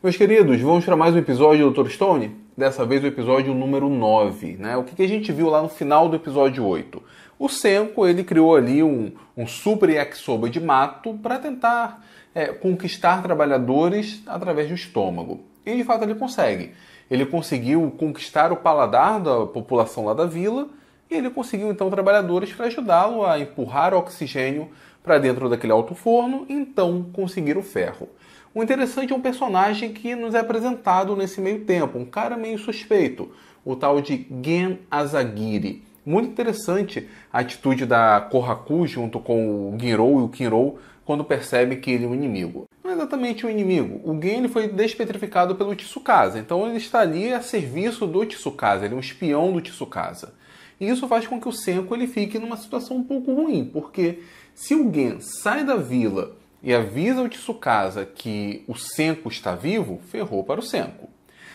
Meus queridos, vamos para mais um episódio do Dr. Stone? Dessa vez o episódio número 9, né? O que a gente viu lá no final do episódio 8? O Senko, ele criou ali um, um super yakisoba de mato para tentar é, conquistar trabalhadores através do estômago. E de fato ele consegue. Ele conseguiu conquistar o paladar da população lá da vila e ele conseguiu então trabalhadores para ajudá-lo a empurrar o oxigênio para dentro daquele alto forno e então conseguir o ferro. O interessante é um personagem que nos é apresentado nesse meio tempo, um cara meio suspeito, o tal de Gen Azagiri. Muito interessante a atitude da Kohaku junto com o Ginrou e o Kinrou quando percebe que ele é um inimigo. Não é exatamente um inimigo. O Gen foi despetrificado pelo Tsukasa, então ele está ali a serviço do Tsukasa, ele é um espião do Tsukasa. E isso faz com que o Senko ele fique numa situação um pouco ruim, porque se o Gen sai da vila e avisa o Tsukasa que o Senko está vivo, ferrou para o Senko.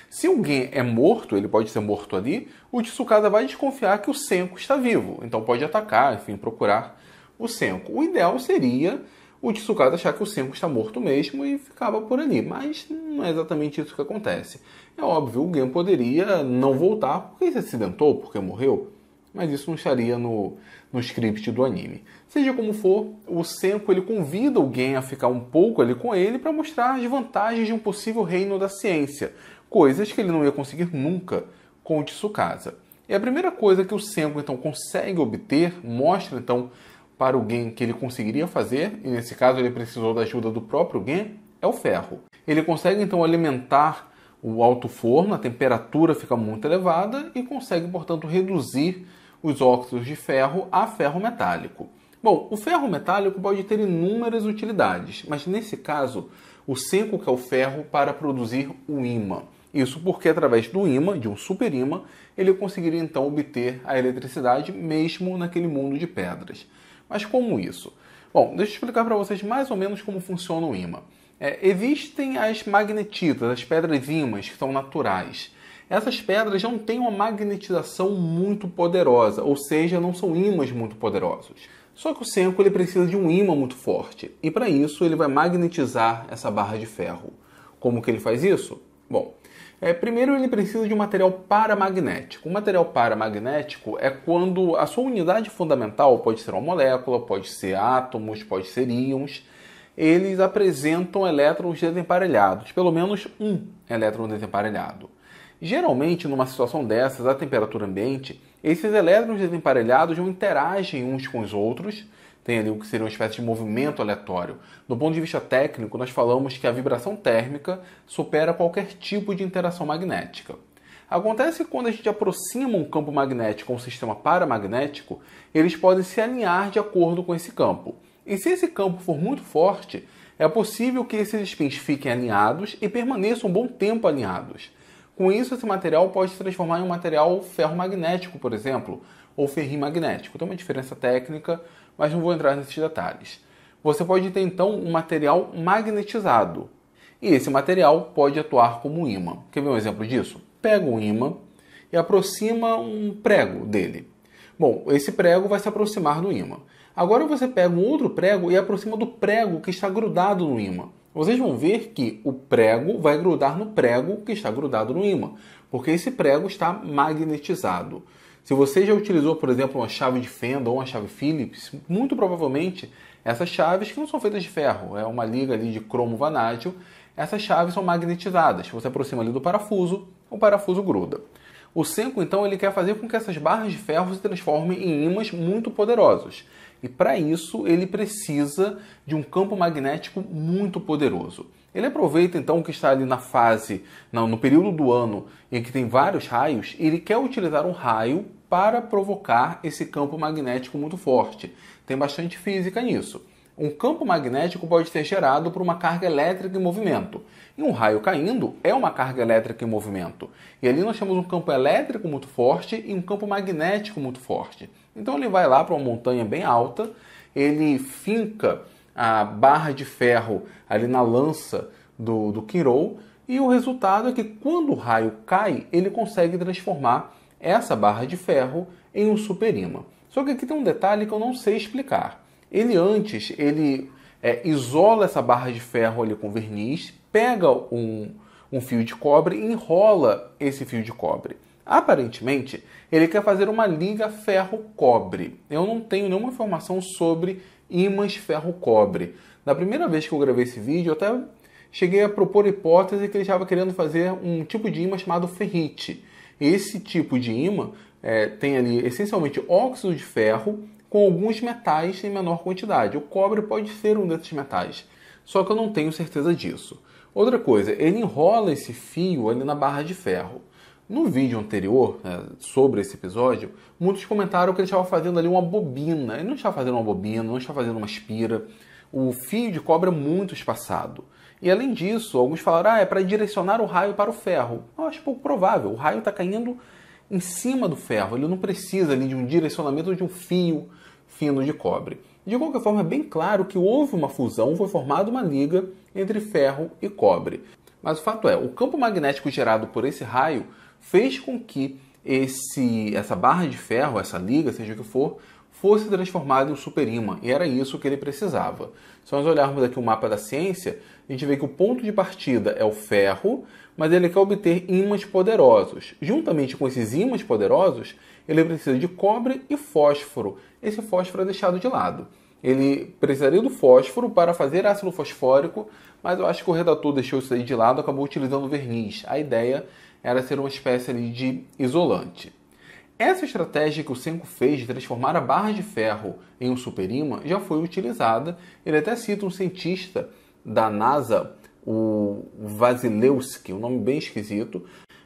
Se alguém é morto, ele pode ser morto ali, o Tsukasa vai desconfiar que o Senko está vivo, então pode atacar, enfim, procurar o Senko. O ideal seria o Tsukasa achar que o Senko está morto mesmo e ficava por ali, mas não é exatamente isso que acontece. É óbvio, o Gen poderia não voltar porque se acidentou, porque morreu, mas isso não estaria no, no script do anime. Seja como for, o Senko ele convida o Gen a ficar um pouco ali com ele para mostrar as vantagens de um possível reino da ciência, coisas que ele não ia conseguir nunca com o Tsukasa. E a primeira coisa que o Senko então consegue obter, mostra então para o Gen que ele conseguiria fazer, e nesse caso ele precisou da ajuda do próprio Gen, é o ferro. Ele consegue então alimentar o alto forno, a temperatura fica muito elevada e consegue, portanto, reduzir os óxidos de ferro a ferro metálico. Bom, o ferro metálico pode ter inúmeras utilidades, mas nesse caso, o seco que é o ferro para produzir o ímã. Isso porque através do ímã, de um superímã, ele conseguiria então obter a eletricidade mesmo naquele mundo de pedras. Mas como isso? Bom, deixa eu explicar para vocês mais ou menos como funciona o ímã. É, existem as magnetitas, as pedras ímãs que são naturais essas pedras não têm uma magnetização muito poderosa, ou seja, não são ímãs muito poderosos. Só que o Senko ele precisa de um ímã muito forte, e para isso ele vai magnetizar essa barra de ferro. Como que ele faz isso? Bom, é, primeiro ele precisa de um material paramagnético. Um material paramagnético é quando a sua unidade fundamental pode ser uma molécula, pode ser átomos, pode ser íons. Eles apresentam elétrons desemparelhados, pelo menos um elétron desemparelhado. Geralmente, numa situação dessas, à temperatura ambiente, esses elétrons desemparelhados não interagem uns com os outros, tem ali o que seria uma espécie de movimento aleatório. Do ponto de vista técnico, nós falamos que a vibração térmica supera qualquer tipo de interação magnética. Acontece que quando a gente aproxima um campo magnético a um sistema paramagnético, eles podem se alinhar de acordo com esse campo. E se esse campo for muito forte, é possível que esses spins fiquem alinhados e permaneçam um bom tempo alinhados. Com isso, esse material pode se transformar em um material ferromagnético, por exemplo, ou ferrimagnético. Tem uma diferença técnica, mas não vou entrar nesses detalhes. Você pode ter então um material magnetizado. E esse material pode atuar como um ímã. Quer ver um exemplo disso? Pega um ímã e aproxima um prego dele. Bom, esse prego vai se aproximar do ímã. Agora você pega um outro prego e aproxima do prego que está grudado no ímã vocês vão ver que o prego vai grudar no prego que está grudado no ímã, porque esse prego está magnetizado. Se você já utilizou, por exemplo, uma chave de fenda ou uma chave Phillips, muito provavelmente essas chaves que não são feitas de ferro, é uma liga ali de cromo vanádio, essas chaves são magnetizadas. Você aproxima ali do parafuso, o parafuso gruda. O Senko, então, ele quer fazer com que essas barras de ferro se transformem em ímãs muito poderosos. E para isso ele precisa de um campo magnético muito poderoso. Ele aproveita então que está ali na fase, não, no período do ano em que tem vários raios, e ele quer utilizar um raio para provocar esse campo magnético muito forte. Tem bastante física nisso. Um campo magnético pode ser gerado por uma carga elétrica em movimento. E um raio caindo é uma carga elétrica em movimento. E ali nós temos um campo elétrico muito forte e um campo magnético muito forte. Então ele vai lá para uma montanha bem alta, ele finca a barra de ferro ali na lança do, do Kirou, e o resultado é que quando o raio cai, ele consegue transformar essa barra de ferro em um superima. Só que aqui tem um detalhe que eu não sei explicar. Ele antes, ele é, isola essa barra de ferro ali com verniz, pega um, um fio de cobre e enrola esse fio de cobre. Aparentemente, ele quer fazer uma liga ferro-cobre. Eu não tenho nenhuma informação sobre ímãs ferro-cobre. Na primeira vez que eu gravei esse vídeo, eu até cheguei a propor a hipótese que ele estava querendo fazer um tipo de imã chamado ferrite. Esse tipo de imã é, tem ali essencialmente óxido de ferro com alguns metais em menor quantidade. O cobre pode ser um desses metais, só que eu não tenho certeza disso. Outra coisa, ele enrola esse fio ali na barra de ferro. No vídeo anterior, é, sobre esse episódio, muitos comentaram que ele estava fazendo ali uma bobina. Ele não estava fazendo uma bobina, não estava fazendo uma espira. O fio de cobre é muito espaçado. E além disso, alguns falaram, ah, é para direcionar o raio para o ferro. Eu acho pouco provável. O raio está caindo em cima do ferro. Ele não precisa ali de um direcionamento de um fio fino de cobre. De qualquer forma, é bem claro que houve uma fusão, foi formada uma liga entre ferro e cobre. Mas o fato é, o campo magnético gerado por esse raio fez com que esse, essa barra de ferro, essa liga, seja o que for, fosse transformado em um superímã, e era isso que ele precisava. Se nós olharmos aqui o mapa da ciência, a gente vê que o ponto de partida é o ferro, mas ele quer obter ímãs poderosos. Juntamente com esses ímãs poderosos, ele precisa de cobre e fósforo. Esse fósforo é deixado de lado. Ele precisaria do fósforo para fazer ácido fosfórico, mas eu acho que o redator deixou isso aí de lado, acabou utilizando verniz. A ideia era ser uma espécie ali de isolante. Essa estratégia que o Senko fez de transformar a barra de ferro em um superímã já foi utilizada. Ele até cita um cientista da NASA, o Vasilevsky, um nome bem esquisito,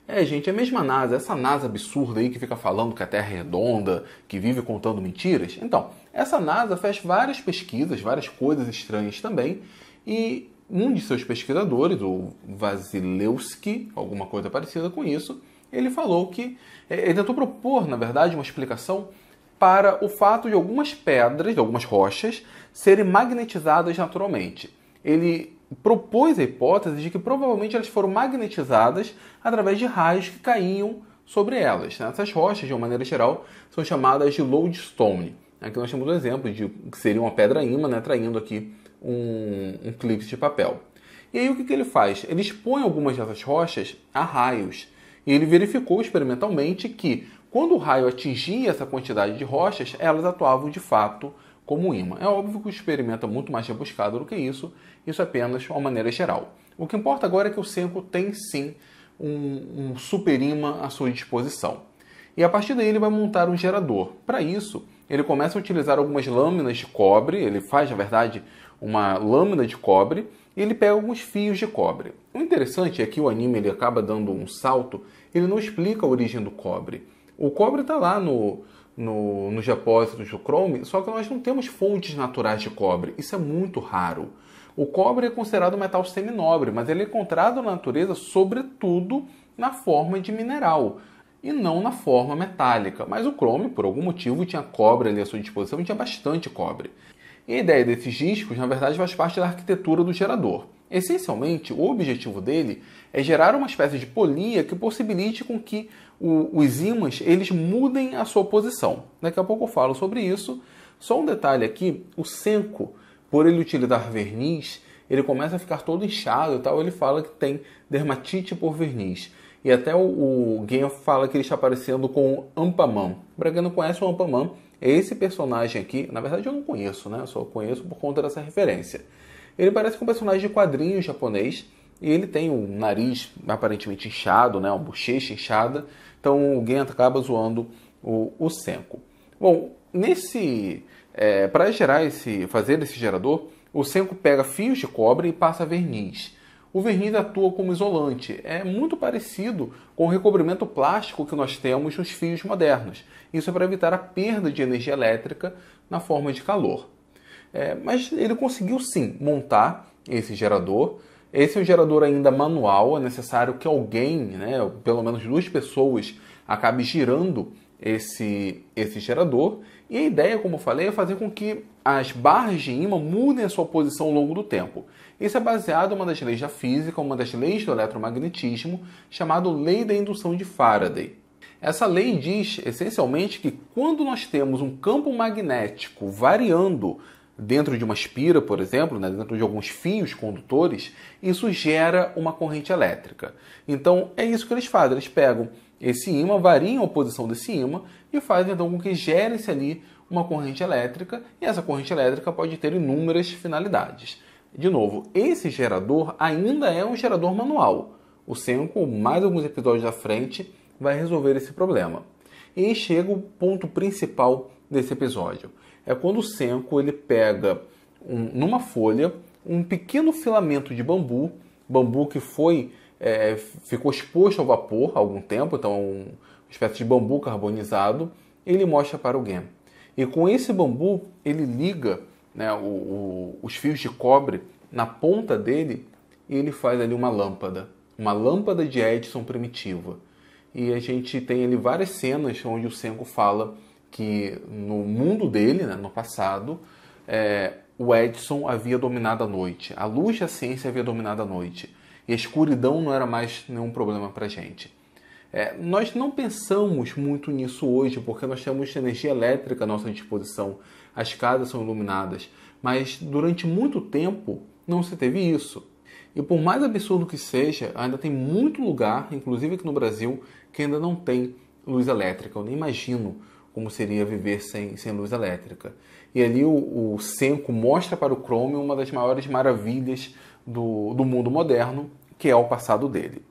é, gente, é a mesma NASA, essa NASA absurda aí que fica falando que a Terra é redonda, que vive contando mentiras. Então, essa NASA fez várias pesquisas, várias coisas estranhas também, e um de seus pesquisadores, o Vasilevski, alguma coisa parecida com isso, ele falou que. É, ele tentou propor, na verdade, uma explicação para o fato de algumas pedras, de algumas rochas, serem magnetizadas naturalmente. Ele propôs a hipótese de que provavelmente elas foram magnetizadas através de raios que caíam sobre elas. Né? Essas rochas, de uma maneira geral, são chamadas de lodestone. Aqui né? nós temos um exemplo de que seria uma pedra ímã, né? traindo aqui um, um clipe de papel. E aí o que, que ele faz? Ele expõe algumas dessas rochas a raios. E ele verificou experimentalmente que, quando o raio atingia essa quantidade de rochas, elas atuavam de fato como imã. É óbvio que o experimento é muito mais rebuscado do que isso, isso é apenas uma maneira geral. O que importa agora é que o Senko tem sim um, um super imã à sua disposição. E a partir daí ele vai montar um gerador. Para isso, ele começa a utilizar algumas lâminas de cobre, ele faz, na verdade, uma lâmina de cobre e ele pega alguns fios de cobre. O interessante é que o anime ele acaba dando um salto, ele não explica a origem do cobre. O cobre está lá no, no, nos depósitos do Chrome, só que nós não temos fontes naturais de cobre. Isso é muito raro. O cobre é considerado um metal seminobre, mas ele é encontrado na natureza, sobretudo na forma de mineral e não na forma metálica. Mas o Chrome, por algum motivo, tinha cobre ali à sua disposição e tinha bastante cobre. E a ideia desses discos, na verdade, faz parte da arquitetura do gerador. Essencialmente, o objetivo dele é gerar uma espécie de polia que possibilite com que o, os ímãs eles mudem a sua posição. Daqui a pouco eu falo sobre isso. Só um detalhe aqui, o senco, por ele utilizar verniz, ele começa a ficar todo inchado e tal, ele fala que tem dermatite por verniz. E até o, o Game fala que ele está aparecendo com o Ampaman. Para quem não conhece o Ampaman, é esse personagem aqui, na verdade eu não conheço, né? Eu só conheço por conta dessa referência. Ele parece com um personagem de quadrinho japonês e ele tem um nariz aparentemente inchado, né, uma bochecha inchada, então alguém acaba zoando o, o Senko. Bom, nesse é, para gerar esse fazer esse gerador, o Senko pega fios de cobre e passa verniz. O verniz atua como isolante, é muito parecido com o recobrimento plástico que nós temos nos fios modernos. Isso é para evitar a perda de energia elétrica na forma de calor. É, mas ele conseguiu sim montar esse gerador. Esse é um gerador ainda manual, é necessário que alguém, né, pelo menos duas pessoas, acabe girando esse, esse gerador. E a ideia, como eu falei, é fazer com que as barras de ímã mudem a sua posição ao longo do tempo. Isso é baseado em uma das leis da física, uma das leis do eletromagnetismo, chamado Lei da Indução de Faraday. Essa lei diz essencialmente que quando nós temos um campo magnético variando dentro de uma espira, por exemplo, né, dentro de alguns fios condutores, isso gera uma corrente elétrica. Então é isso que eles fazem, eles pegam esse ímã, variam a posição desse ímã e fazem então com que gere-se ali uma corrente elétrica e essa corrente elétrica pode ter inúmeras finalidades. De novo, esse gerador ainda é um gerador manual. O Senko, mais alguns episódios à frente, vai resolver esse problema. E aí chega o ponto principal desse episódio. É quando o Senko ele pega um, numa folha um pequeno filamento de bambu, bambu que foi é, ficou exposto ao vapor há algum tempo, então é uma espécie de bambu carbonizado, ele mostra para o Gen E com esse bambu ele liga né, o, o, os fios de cobre na ponta dele e ele faz ali uma lâmpada, uma lâmpada de Edison primitiva e a gente tem ali várias cenas onde o Senko fala que no mundo dele, né, no passado, é, o Edson havia dominado a noite, a luz e a ciência havia dominado a noite, e a escuridão não era mais nenhum problema para a gente. É, nós não pensamos muito nisso hoje, porque nós temos energia elétrica à nossa disposição, as casas são iluminadas, mas durante muito tempo não se teve isso. E por mais absurdo que seja, ainda tem muito lugar, inclusive aqui no Brasil, que ainda não tem luz elétrica. Eu nem imagino como seria viver sem, sem luz elétrica. E ali o, o mostra para o Chrome uma das maiores maravilhas do, do mundo moderno, que é o passado dele.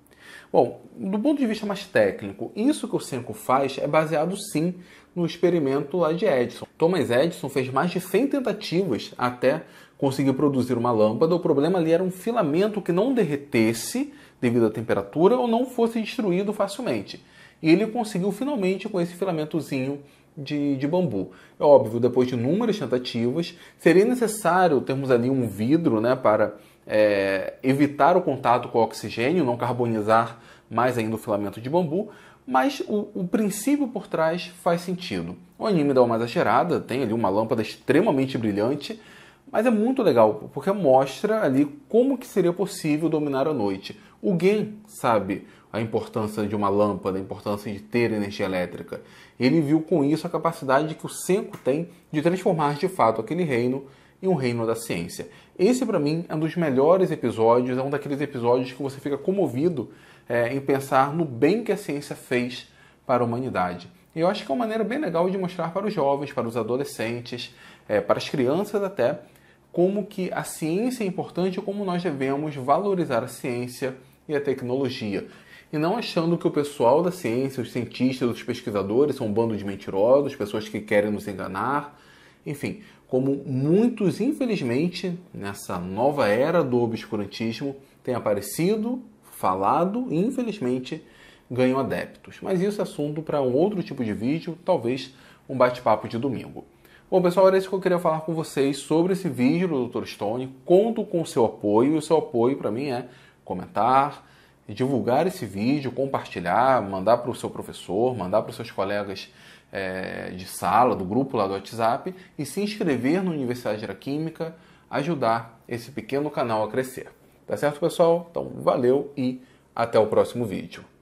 Bom, do ponto de vista mais técnico, isso que o Senco faz é baseado sim no experimento lá de Edison. Thomas Edison fez mais de 100 tentativas até conseguir produzir uma lâmpada, o problema ali era um filamento que não derretesse devido à temperatura ou não fosse destruído facilmente. E ele conseguiu finalmente com esse filamentozinho de, de, bambu. É óbvio, depois de inúmeras tentativas, seria necessário termos ali um vidro né, para é, evitar o contato com o oxigênio, não carbonizar mais ainda o filamento de bambu, mas o, o princípio por trás faz sentido. O anime dá uma exagerada, tem ali uma lâmpada extremamente brilhante, mas é muito legal, porque mostra ali como que seria possível dominar a noite. O Gen sabe a importância de uma lâmpada, a importância de ter energia elétrica. Ele viu com isso a capacidade que o Senko tem de transformar de fato aquele reino em um reino da ciência. Esse para mim é um dos melhores episódios, é um daqueles episódios que você fica comovido é, em pensar no bem que a ciência fez para a humanidade. E eu acho que é uma maneira bem legal de mostrar para os jovens, para os adolescentes, é, para as crianças até, como que a ciência é importante ou como nós devemos valorizar a ciência e a tecnologia. E não achando que o pessoal da ciência, os cientistas, os pesquisadores são um bando de mentirosos, pessoas que querem nos enganar, enfim, como muitos, infelizmente, nessa nova era do obscurantismo, têm aparecido, falado e, infelizmente, ganham adeptos. Mas isso é assunto para um outro tipo de vídeo, talvez um bate-papo de domingo. Bom, pessoal, era isso que eu queria falar com vocês sobre esse vídeo do Dr. Stone. Conto com o seu apoio. E o seu apoio para mim é comentar, divulgar esse vídeo, compartilhar, mandar para o seu professor, mandar para os seus colegas é, de sala, do grupo lá do WhatsApp e se inscrever na Universidade da Química, ajudar esse pequeno canal a crescer. Tá certo, pessoal? Então, valeu e até o próximo vídeo.